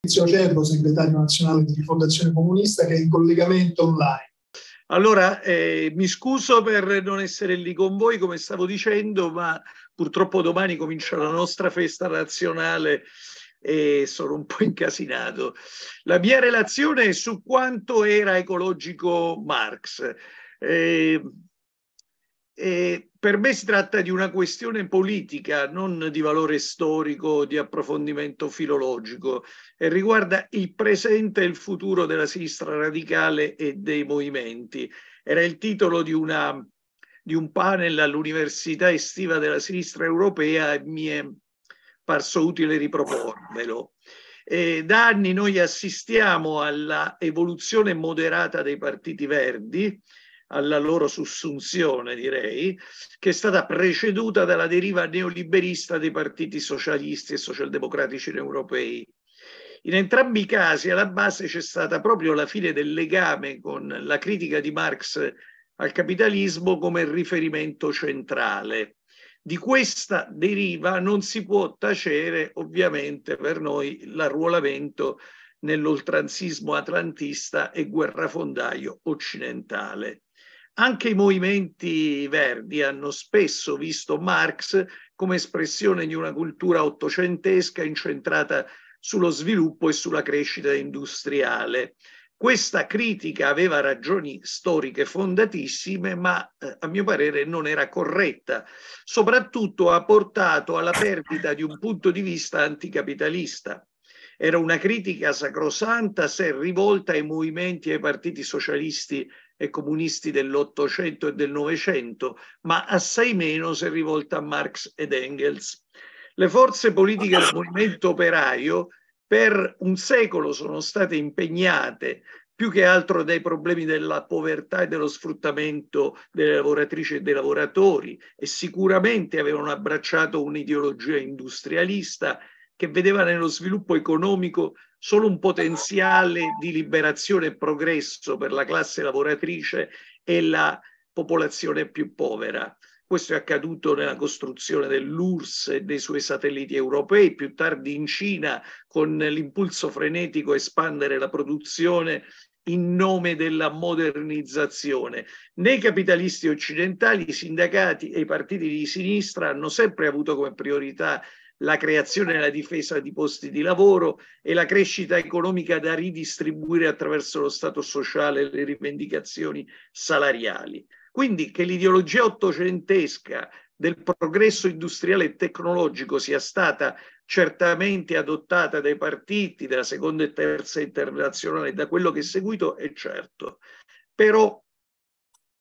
Tizio Cervo, segretario nazionale di Fondazione Comunista, che è in collegamento online. Allora, eh, mi scuso per non essere lì con voi, come stavo dicendo, ma purtroppo domani comincia la nostra festa nazionale e sono un po' incasinato. La mia relazione è su quanto era ecologico Marx. Eh, eh, per me si tratta di una questione politica, non di valore storico, di approfondimento filologico, e riguarda il presente e il futuro della sinistra radicale e dei movimenti. Era il titolo di, una, di un panel all'Università Estiva della Sinistra Europea e mi è parso utile riproporvelo. Eh, da anni noi assistiamo alla evoluzione moderata dei partiti verdi, alla loro sussunzione, direi, che è stata preceduta dalla deriva neoliberista dei partiti socialisti e socialdemocratici europei. In entrambi i casi alla base c'è stata proprio la fine del legame con la critica di Marx al capitalismo come riferimento centrale. Di questa deriva non si può tacere ovviamente per noi l'arruolamento nell'oltranzismo atlantista e guerrafondaio occidentale. Anche i movimenti verdi hanno spesso visto Marx come espressione di una cultura ottocentesca incentrata sullo sviluppo e sulla crescita industriale. Questa critica aveva ragioni storiche fondatissime, ma eh, a mio parere non era corretta. Soprattutto ha portato alla perdita di un punto di vista anticapitalista. Era una critica sacrosanta se rivolta ai movimenti e ai partiti socialisti e comunisti dell'Ottocento e del Novecento, ma assai meno se rivolta a Marx ed Engels. Le forze politiche del movimento operaio per un secolo sono state impegnate più che altro dai problemi della povertà e dello sfruttamento delle lavoratrici e dei lavoratori e sicuramente avevano abbracciato un'ideologia industrialista che vedeva nello sviluppo economico solo un potenziale di liberazione e progresso per la classe lavoratrice e la popolazione più povera. Questo è accaduto nella costruzione dell'URSS e dei suoi satelliti europei, più tardi in Cina con l'impulso frenetico a espandere la produzione in nome della modernizzazione. Nei capitalisti occidentali i sindacati e i partiti di sinistra hanno sempre avuto come priorità la creazione e la difesa di posti di lavoro e la crescita economica da ridistribuire attraverso lo Stato sociale e le rivendicazioni salariali. Quindi che l'ideologia ottocentesca del progresso industriale e tecnologico sia stata certamente adottata dai partiti della seconda e terza internazionale da quello che è seguito è certo. Però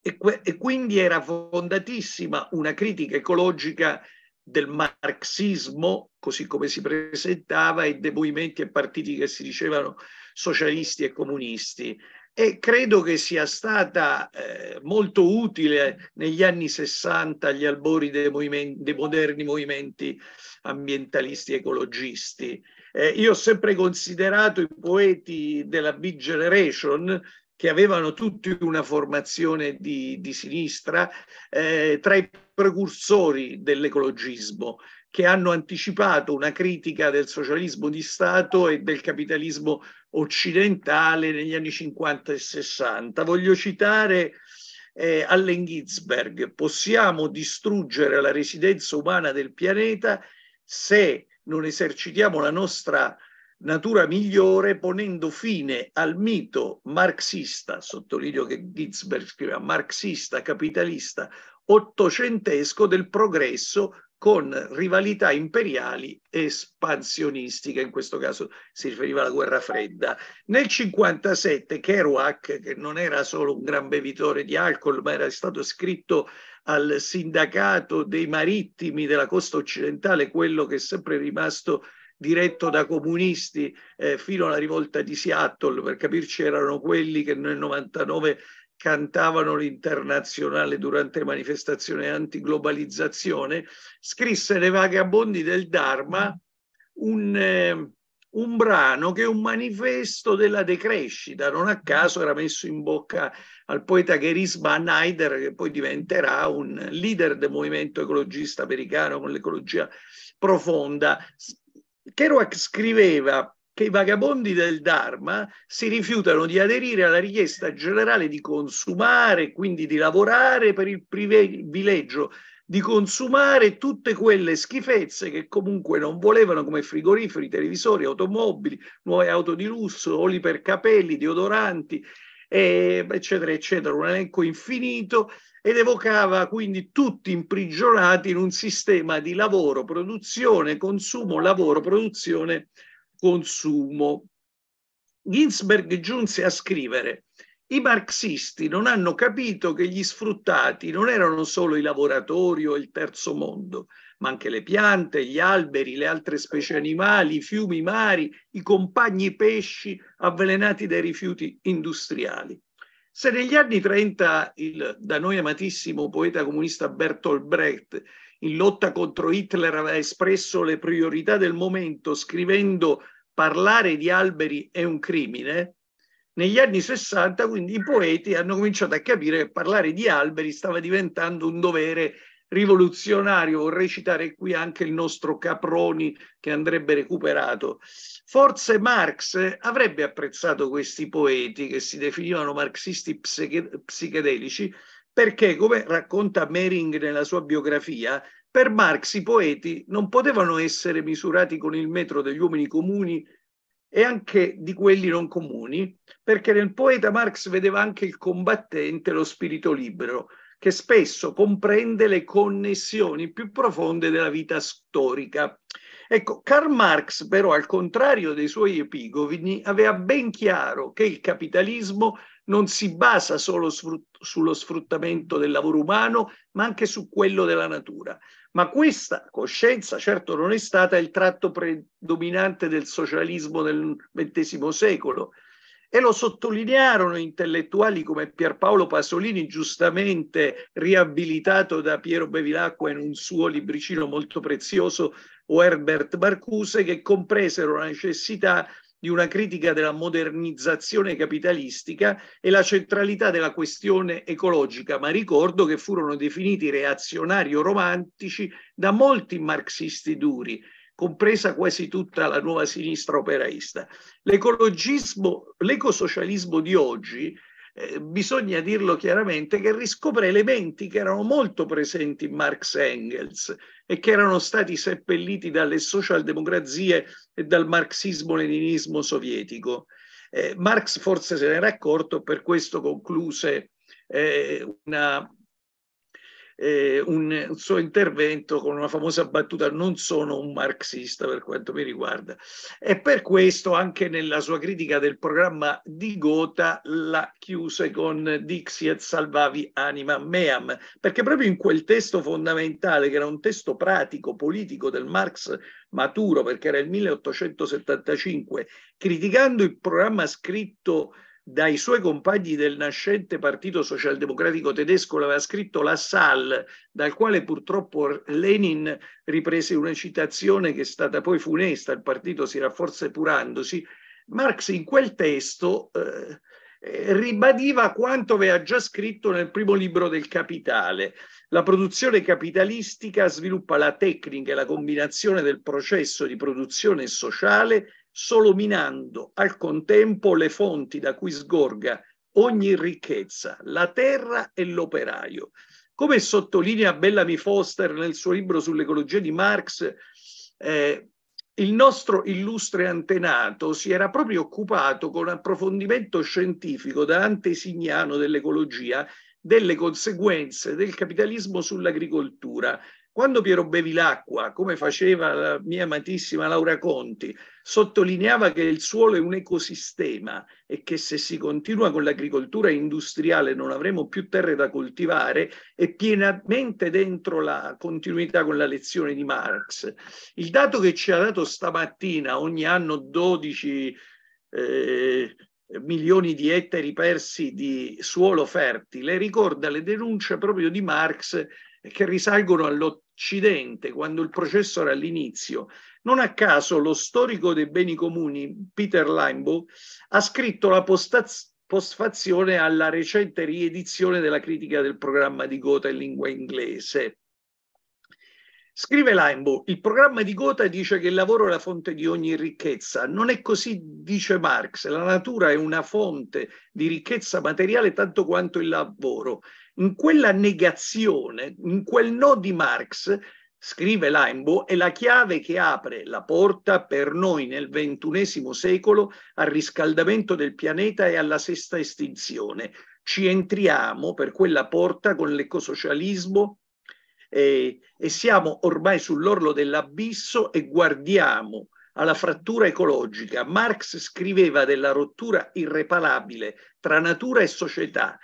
e, quindi era fondatissima una critica ecologica del marxismo, così come si presentava, e dei movimenti e partiti che si dicevano socialisti e comunisti. E credo che sia stata eh, molto utile negli anni 60 agli albori dei, movimenti, dei moderni movimenti ambientalisti e ecologisti. Eh, io ho sempre considerato i poeti della Big Generation che avevano tutti una formazione di, di sinistra, eh, tra i precursori dell'ecologismo, che hanno anticipato una critica del socialismo di Stato e del capitalismo occidentale negli anni 50 e 60. Voglio citare eh, Allen Ginsberg, possiamo distruggere la residenza umana del pianeta se non esercitiamo la nostra natura migliore ponendo fine al mito marxista, sottolineo che Ginsberg scriveva marxista, capitalista, ottocentesco del progresso con rivalità imperiali espansionistiche, in questo caso si riferiva alla guerra fredda. Nel 57 Kerouac, che non era solo un gran bevitore di alcol, ma era stato scritto al sindacato dei marittimi della costa occidentale, quello che è sempre rimasto diretto da comunisti eh, fino alla rivolta di Seattle, per capirci erano quelli che nel 99 cantavano l'internazionale durante manifestazioni antiglobalizzazione, scrisse nei Vagabondi del Dharma un, eh, un brano che è un manifesto della decrescita, non a caso era messo in bocca al poeta Gerisma Neider, che poi diventerà un leader del movimento ecologista americano con l'ecologia profonda. Kerouac scriveva che i vagabondi del Dharma si rifiutano di aderire alla richiesta generale di consumare, quindi di lavorare per il privilegio di consumare tutte quelle schifezze che comunque non volevano come frigoriferi, televisori, automobili, nuove auto di lusso, oli per capelli, deodoranti eccetera, eccetera, un elenco infinito ed evocava quindi tutti imprigionati in un sistema di lavoro, produzione, consumo, lavoro, produzione, consumo. Ginsberg giunse a scrivere i marxisti non hanno capito che gli sfruttati non erano solo i lavoratori o il terzo mondo, ma anche le piante, gli alberi, le altre specie animali, i fiumi, i mari, i compagni pesci avvelenati dai rifiuti industriali. Se negli anni 30 il da noi amatissimo poeta comunista Bertolt Brecht in lotta contro Hitler aveva espresso le priorità del momento scrivendo parlare di alberi è un crimine, negli anni 60 quindi i poeti hanno cominciato a capire che parlare di alberi stava diventando un dovere rivoluzionario, vorrei citare qui anche il nostro Caproni che andrebbe recuperato. Forse Marx avrebbe apprezzato questi poeti che si definivano marxisti psiche- psichedelici perché, come racconta Mering nella sua biografia, per Marx i poeti non potevano essere misurati con il metro degli uomini comuni e anche di quelli non comuni, perché nel poeta Marx vedeva anche il combattente, lo spirito libero, che spesso comprende le connessioni più profonde della vita storica. Ecco, Karl Marx però, al contrario dei suoi epigoni, aveva ben chiaro che il capitalismo non si basa solo sfrut- sullo sfruttamento del lavoro umano, ma anche su quello della natura. Ma questa coscienza certo non è stata il tratto predominante del socialismo del XX secolo, e lo sottolinearono intellettuali come Pierpaolo Pasolini, giustamente riabilitato da Piero Bevilacqua in un suo libricino molto prezioso, o Herbert Marcuse, che compresero la necessità di una critica della modernizzazione capitalistica e la centralità della questione ecologica, ma ricordo che furono definiti reazionari o romantici da molti marxisti duri compresa quasi tutta la nuova sinistra operaista. L'ecologismo, l'ecosocialismo di oggi, eh, bisogna dirlo chiaramente, che riscopre elementi che erano molto presenti in Marx e Engels e che erano stati seppelliti dalle socialdemocrazie e dal marxismo-leninismo sovietico. Eh, Marx forse se n'era accorto, per questo concluse eh, una eh, un suo intervento con una famosa battuta non sono un marxista per quanto mi riguarda e per questo anche nella sua critica del programma di Gotha la chiuse con Dixit salvavi anima meam perché proprio in quel testo fondamentale che era un testo pratico politico del Marx maturo perché era il 1875 criticando il programma scritto dai suoi compagni del nascente Partito Socialdemocratico Tedesco l'aveva scritto La Salle, dal quale purtroppo Lenin riprese una citazione che è stata poi funesta, il partito si rafforza purandosi, Marx in quel testo eh, eh, ribadiva quanto aveva già scritto nel primo libro del Capitale. La produzione capitalistica sviluppa la tecnica e la combinazione del processo di produzione sociale solo minando al contempo le fonti da cui sgorga ogni ricchezza, la terra e l'operaio. Come sottolinea Bellamy Foster nel suo libro sull'ecologia di Marx, eh, il nostro illustre antenato si era proprio occupato con approfondimento scientifico da antesignano dell'ecologia delle conseguenze del capitalismo sull'agricoltura quando Piero Bevilacqua, come faceva la mia amatissima Laura Conti, sottolineava che il suolo è un ecosistema e che se si continua con l'agricoltura industriale non avremo più terre da coltivare, è pienamente dentro la continuità con la lezione di Marx. Il dato che ci ha dato stamattina, ogni anno 12 eh, milioni di ettari persi di suolo fertile, ricorda le denunce proprio di Marx che risalgono all'Occidente, quando il processo era all'inizio. Non a caso lo storico dei beni comuni, Peter Limbaugh, ha scritto la postaz- postfazione alla recente riedizione della critica del programma di Gotha in lingua inglese. Scrive Limbo, il programma di Gotha dice che il lavoro è la fonte di ogni ricchezza. Non è così, dice Marx. La natura è una fonte di ricchezza materiale tanto quanto il lavoro. In quella negazione, in quel no di Marx, scrive Laimbo, è la chiave che apre la porta per noi nel ventunesimo secolo al riscaldamento del pianeta e alla sesta estinzione. Ci entriamo per quella porta con l'ecosocialismo e, e siamo ormai sull'orlo dell'abisso e guardiamo alla frattura ecologica. Marx scriveva della rottura irreparabile tra natura e società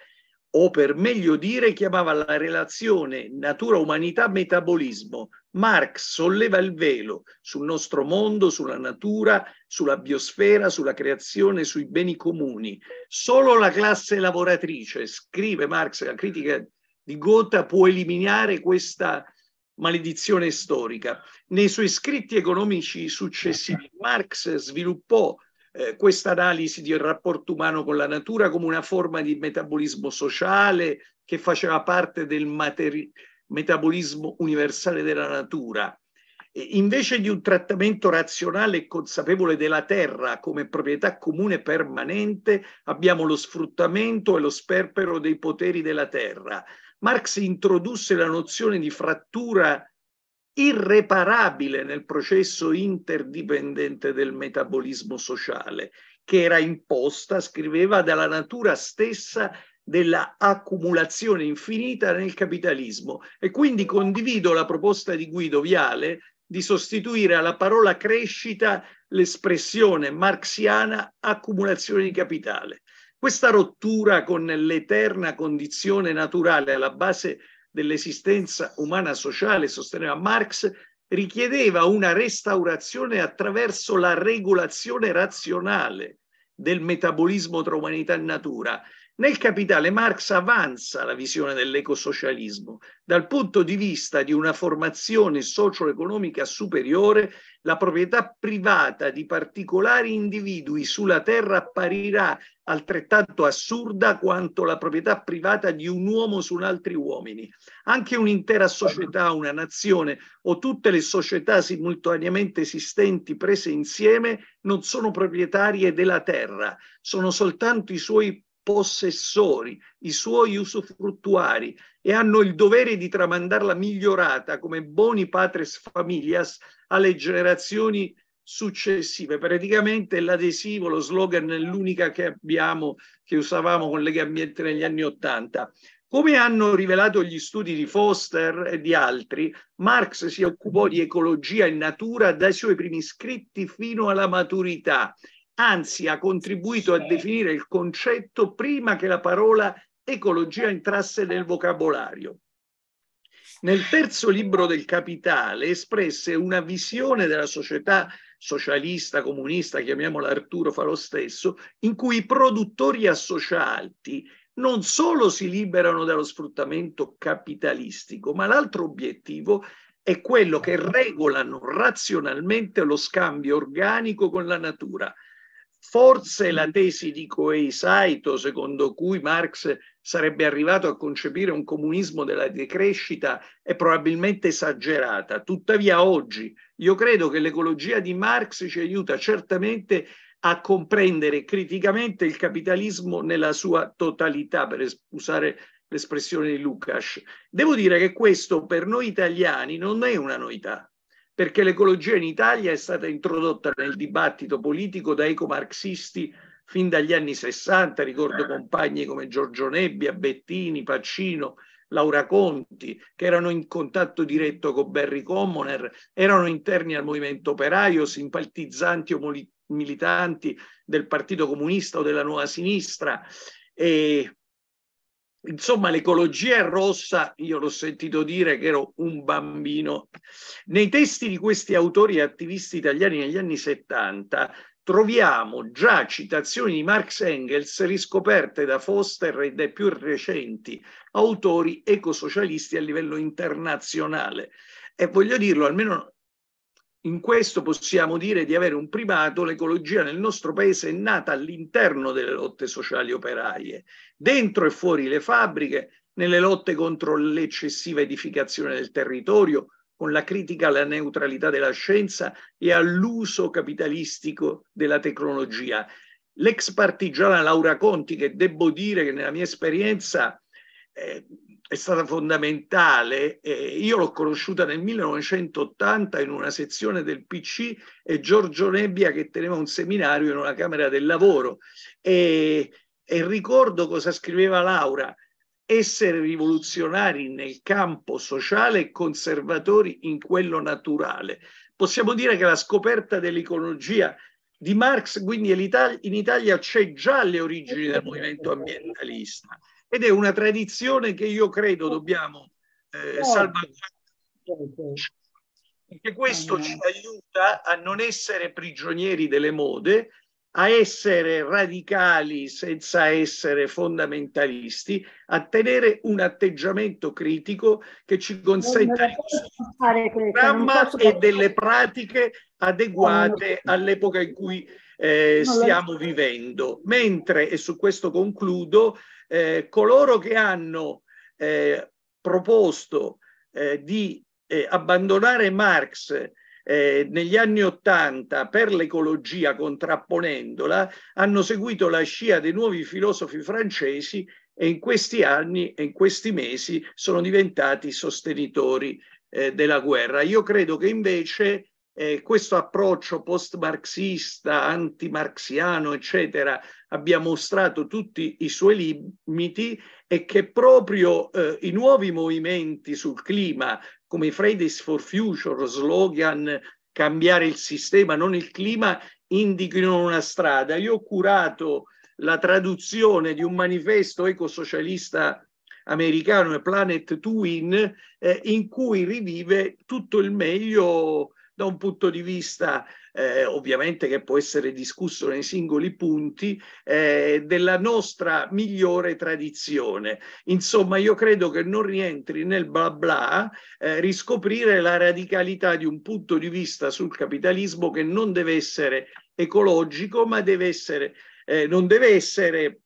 o per meglio dire chiamava la relazione natura-umanità-metabolismo. Marx solleva il velo sul nostro mondo, sulla natura, sulla biosfera, sulla creazione, sui beni comuni. Solo la classe lavoratrice, scrive Marx, la critica di Gotha può eliminare questa maledizione storica. Nei suoi scritti economici successivi Marx sviluppò eh, questa analisi del rapporto umano con la natura come una forma di metabolismo sociale che faceva parte del materi- metabolismo universale della natura. E invece di un trattamento razionale e consapevole della terra come proprietà comune permanente, abbiamo lo sfruttamento e lo sperpero dei poteri della terra. Marx introdusse la nozione di frattura irreparabile nel processo interdipendente del metabolismo sociale, che era imposta, scriveva, dalla natura stessa della accumulazione infinita nel capitalismo. E quindi condivido la proposta di Guido Viale di sostituire alla parola crescita l'espressione marxiana accumulazione di capitale. Questa rottura con l'eterna condizione naturale alla base dell'esistenza umana sociale, sosteneva Marx, richiedeva una restaurazione attraverso la regolazione razionale del metabolismo tra umanità e natura nel Capitale Marx avanza la visione dell'ecosocialismo dal punto di vista di una formazione socio-economica superiore, la proprietà privata di particolari individui sulla terra apparirà altrettanto assurda quanto la proprietà privata di un uomo su altri uomini. Anche un'intera società, una nazione o tutte le società simultaneamente esistenti prese insieme non sono proprietarie della terra, sono soltanto i suoi possessori, i suoi usufruttuari e hanno il dovere di tramandarla migliorata come boni patres familias alle generazioni successive. Praticamente l'adesivo, lo slogan è l'unica che abbiamo, che usavamo con Lega Ambiente negli anni Ottanta. Come hanno rivelato gli studi di Foster e di altri, Marx si occupò di ecologia e natura dai suoi primi scritti fino alla maturità anzi ha contribuito a definire il concetto prima che la parola ecologia entrasse nel vocabolario. Nel terzo libro del Capitale espresse una visione della società socialista, comunista, chiamiamola Arturo fa lo stesso, in cui i produttori associati non solo si liberano dallo sfruttamento capitalistico, ma l'altro obiettivo è quello che regolano razionalmente lo scambio organico con la natura, Forse la tesi di Coesaito, secondo cui Marx sarebbe arrivato a concepire un comunismo della decrescita, è probabilmente esagerata. Tuttavia oggi io credo che l'ecologia di Marx ci aiuta certamente a comprendere criticamente il capitalismo nella sua totalità, per usare l'espressione di Lukács. Devo dire che questo per noi italiani non è una novità perché l'ecologia in Italia è stata introdotta nel dibattito politico da ecomarxisti fin dagli anni 60, ricordo compagni come Giorgio Nebbia, Bettini, Pacino, Laura Conti, che erano in contatto diretto con Barry Commoner, erano interni al movimento operaio, simpatizzanti o militanti del Partito Comunista o della Nuova Sinistra. E Insomma, l'ecologia è rossa, io l'ho sentito dire che ero un bambino. Nei testi di questi autori e attivisti italiani negli anni 70 troviamo già citazioni di Marx e Engels riscoperte da Foster e dai più recenti autori ecosocialisti a livello internazionale. E voglio dirlo, almeno in questo possiamo dire di avere un primato, l'ecologia nel nostro paese è nata all'interno delle lotte sociali operaie, dentro e fuori le fabbriche, nelle lotte contro l'eccessiva edificazione del territorio, con la critica alla neutralità della scienza e all'uso capitalistico della tecnologia. L'ex partigiana Laura Conti, che devo dire che nella mia esperienza eh, è stata fondamentale. Eh, io l'ho conosciuta nel 1980 in una sezione del PC e Giorgio Nebbia che teneva un seminario in una Camera del Lavoro e, e ricordo cosa scriveva Laura essere rivoluzionari nel campo sociale e conservatori in quello naturale. Possiamo dire che la scoperta dell'ecologia di Marx, quindi in Italia c'è già le origini del movimento ambientalista ed è una tradizione che io credo oh. dobbiamo eh, certo. salvaguardare. Perché questo ci aiuta a non essere prigionieri delle mode, a essere radicali senza essere fondamentalisti, a tenere un atteggiamento critico che ci consenta di costruire un programma e delle pratiche adeguate all'epoca in cui eh, stiamo vivendo. Mentre, e su questo concludo, eh, coloro che hanno eh, proposto eh, di eh, abbandonare Marx eh, negli anni Ottanta per l'ecologia contrapponendola, hanno seguito la scia dei nuovi filosofi francesi e in questi anni e in questi mesi sono diventati sostenitori della guerra. Io credo che invece eh, questo approccio post-marxista, antimarxiano, eccetera, abbia mostrato tutti i suoi limiti e che proprio eh, i nuovi movimenti sul clima, come i Fridays for Future, slogan cambiare il sistema, non il clima, indichino una strada. Io ho curato la traduzione di un manifesto ecosocialista americano, Planet Twin, eh, in cui rivive tutto il meglio da un punto di vista eh, ovviamente che può essere discusso nei singoli punti eh, della nostra migliore tradizione. Insomma, io credo che non rientri nel bla bla eh, riscoprire la radicalità di un punto di vista sul capitalismo che non deve essere ecologico, ma deve essere, eh, non deve essere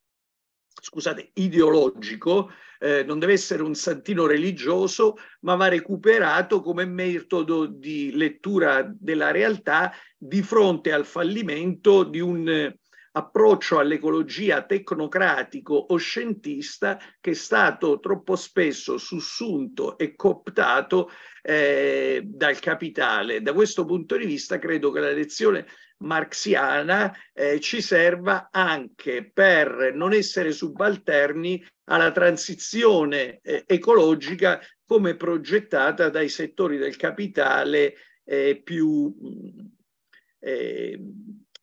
scusate, ideologico, eh, non deve essere un santino religioso, ma va recuperato come metodo di lettura della realtà di fronte al fallimento di un eh, approccio all'ecologia tecnocratico o scientista che è stato troppo spesso sussunto e cooptato eh, dal capitale. Da questo punto di vista credo che la lezione marxiana eh, ci serva anche per non essere subalterni alla transizione eh, ecologica come progettata dai settori del capitale eh, più mm, eh,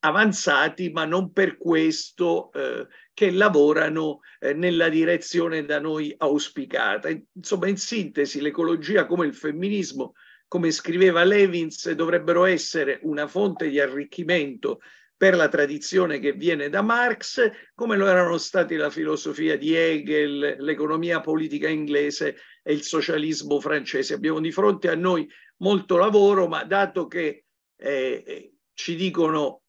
avanzati, ma non per questo eh, che lavorano eh, nella direzione da noi auspicata. Insomma, in sintesi, l'ecologia come il femminismo come scriveva Levins, dovrebbero essere una fonte di arricchimento per la tradizione che viene da Marx, come lo erano stati la filosofia di Hegel, l'economia politica inglese e il socialismo francese. Abbiamo di fronte a noi molto lavoro, ma dato che eh, eh ci dicono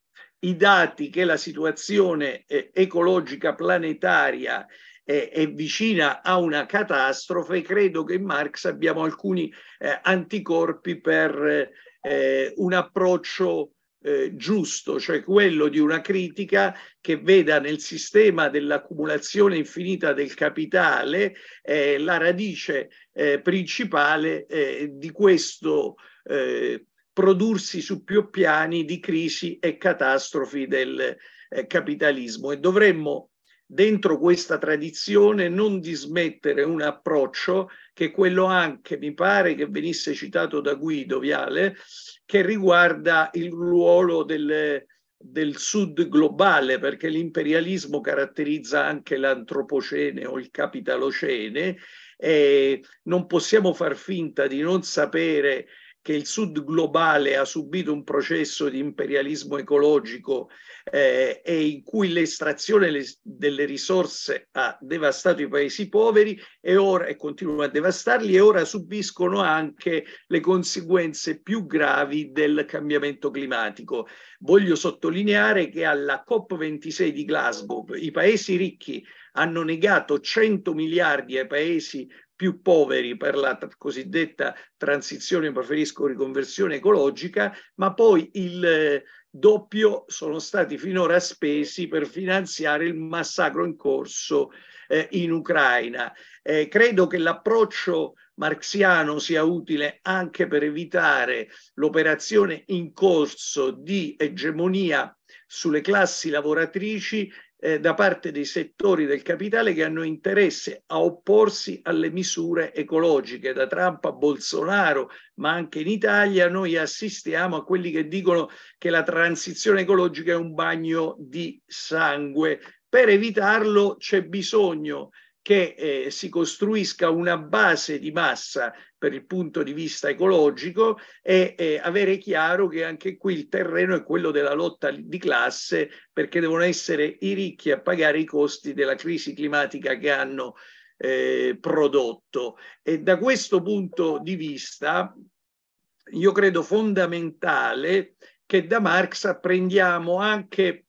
i dati che la situazione eh, ecologica planetaria eh, è vicina a una catastrofe, credo che in Marx abbiamo alcuni eh, anticorpi per eh, eh un approccio eh, giusto, cioè quello di una critica che veda nel sistema dell'accumulazione infinita del capitale eh, la radice principale di questo prodursi su più piani di crisi e catastrofi del capitalismo e dovremmo dentro questa tradizione non dismettere un approccio che è quello anche, mi pare che venisse citato da Guido Viale, che riguarda il ruolo del, del sud globale, perché l'imperialismo caratterizza anche l'antropocene o il capitalocene, e non possiamo far finta di non sapere che il sud globale ha subito un processo di imperialismo ecologico eh, e in cui l'estrazione le, delle risorse ha devastato i paesi poveri e ora e continua a devastarli e ora subiscono anche le conseguenze più gravi del cambiamento climatico. Voglio sottolineare che alla COP26 di Glasgow i paesi ricchi hanno negato 100 miliardi ai paesi più poveri per la cosiddetta transizione, preferisco riconversione ecologica, ma poi il eh, doppio sono stati finora spesi per finanziare il massacro in corso eh, in Ucraina. Eh, credo che l'approccio marxiano sia utile anche per evitare l'operazione in corso di egemonia sulle classi lavoratrici eh, da parte dei settori del capitale che hanno interesse a opporsi alle misure ecologiche, da Trump a Bolsonaro, ma anche in Italia noi assistiamo a quelli che dicono che la transizione ecologica è un bagno di sangue. Per evitarlo c'è bisogno che eh, si costruisca una base di massa per il punto di vista ecologico e eh, avere chiaro che anche qui il terreno è quello della lotta di classe perché devono essere i ricchi a pagare i costi della crisi climatica che hanno eh, prodotto. E da questo punto di vista io credo fondamentale che da Marx apprendiamo anche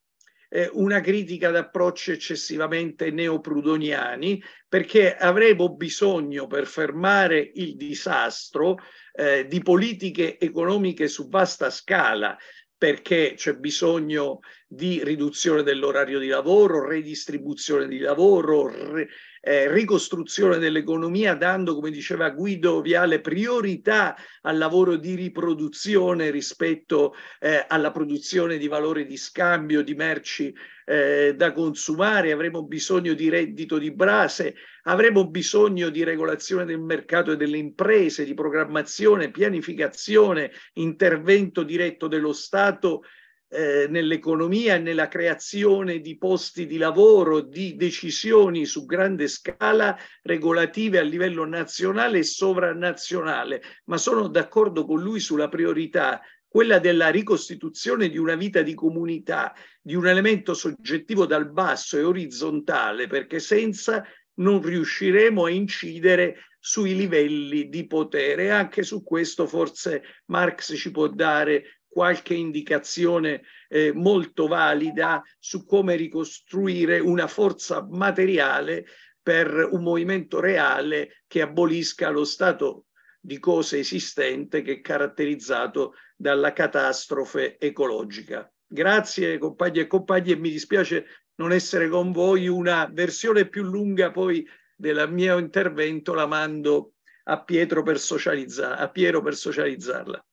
eh, una critica ad approcci eccessivamente neoprudoniani, perché avremo bisogno per fermare il disastro eh, di politiche economiche su vasta scala, perché c'è bisogno di riduzione dell'orario di lavoro, redistribuzione di lavoro, re, eh, ricostruzione dell'economia, dando, come diceva Guido Viale, priorità al lavoro di riproduzione rispetto eh, alla produzione di valore di scambio di merci eh, da consumare, avremo bisogno di reddito di brase, avremo bisogno di regolazione del mercato e delle imprese, di programmazione, pianificazione, intervento diretto dello Stato eh, nell'economia e nella creazione di posti di lavoro, di decisioni su grande scala regolative a livello nazionale e sovranazionale, ma sono d'accordo con lui sulla priorità quella della ricostituzione di una vita di comunità, di un elemento soggettivo dal basso e orizzontale, perché senza non riusciremo a incidere sui livelli di potere. Anche su questo forse Marx ci può dare qualche indicazione eh, molto valida su come ricostruire una forza materiale per un movimento reale che abolisca lo stato di cose esistente che è caratterizzato dalla catastrofe ecologica. Grazie compagni e compagni e mi dispiace non essere con voi, una versione più lunga poi del mio intervento la mando a, per a Piero per socializzarla.